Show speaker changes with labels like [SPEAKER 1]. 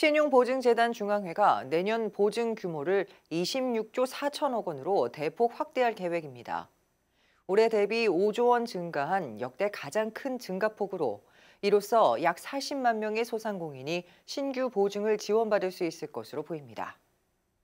[SPEAKER 1] 신용보증재단 중앙회가 내년 보증 규모를 26조 4천억 원으로 대폭 확대할 계획입니다. 올해 대비 5조 원 증가한 역대 가장 큰 증가폭으로 이로써 약 40만 명의 소상공인이 신규 보증을 지원받을 수 있을 것으로 보입니다.